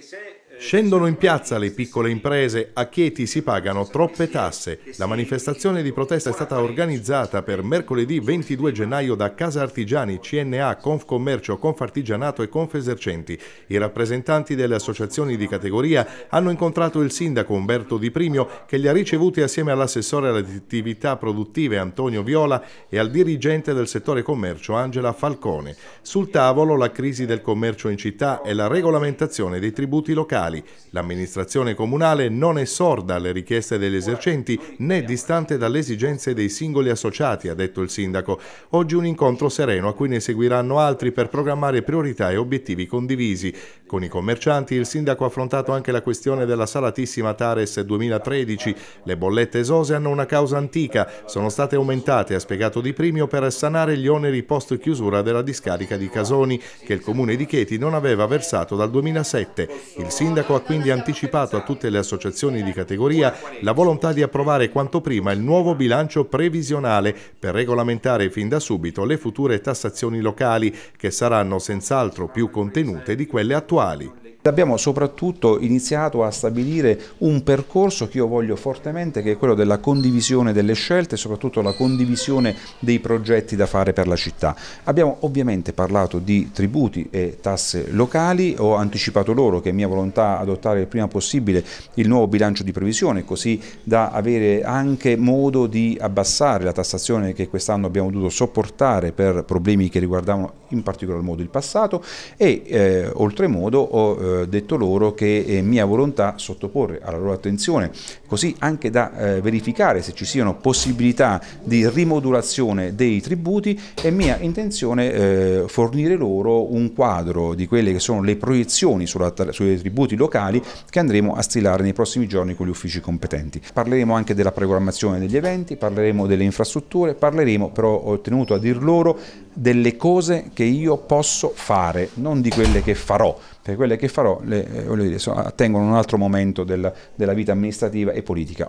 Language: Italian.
Eh, Scendono in piazza le piccole imprese, a Chieti si pagano troppe tasse. La manifestazione di protesta è stata organizzata per mercoledì 22 gennaio da Casa Artigiani, CNA, Confcommercio, Confartigianato e Confesercenti. I rappresentanti delle associazioni di categoria hanno incontrato il sindaco Umberto Di Primio che li ha ricevuti assieme all'assessore alle attività produttive Antonio Viola e al dirigente del settore commercio Angela Falcone. Sul tavolo la crisi del commercio in città e la regolamentazione dei tribunali contributi locali. L'amministrazione comunale non è sorda alle richieste degli esercenti né distante dalle esigenze dei singoli associati, ha detto il sindaco. Oggi un incontro sereno a cui ne seguiranno altri per programmare priorità e obiettivi condivisi. Con i commercianti il sindaco ha affrontato anche la questione della salatissima Tares 2013. Le bollette esose hanno una causa antica, sono state aumentate, ha spiegato Di Primio, per sanare gli oneri post chiusura della discarica di Casoni che il comune di Chieti non aveva versato dal 2007. Il sindaco ha quindi anticipato a tutte le associazioni di categoria la volontà di approvare quanto prima il nuovo bilancio previsionale per regolamentare fin da subito le future tassazioni locali, che saranno senz'altro più contenute di quelle attuali abbiamo soprattutto iniziato a stabilire un percorso che io voglio fortemente, che è quello della condivisione delle scelte e soprattutto la condivisione dei progetti da fare per la città. Abbiamo ovviamente parlato di tributi e tasse locali, ho anticipato loro che è mia volontà adottare il prima possibile il nuovo bilancio di previsione, così da avere anche modo di abbassare la tassazione che quest'anno abbiamo dovuto sopportare per problemi che riguardavano in particolar modo il passato e eh, oltremodo ho eh, eh, detto loro che è eh, mia volontà sottoporre alla loro attenzione, così anche da eh, verificare se ci siano possibilità di rimodulazione dei tributi, è mia intenzione eh, fornire loro un quadro di quelle che sono le proiezioni sulla, sui tributi locali che andremo a stilare nei prossimi giorni con gli uffici competenti. Parleremo anche della programmazione degli eventi, parleremo delle infrastrutture, parleremo però, ho tenuto a dir loro, delle cose che io posso fare, non di quelle che farò, perché quelle che farò le, eh, dire, so, attengono un altro momento del, della vita amministrativa e politica.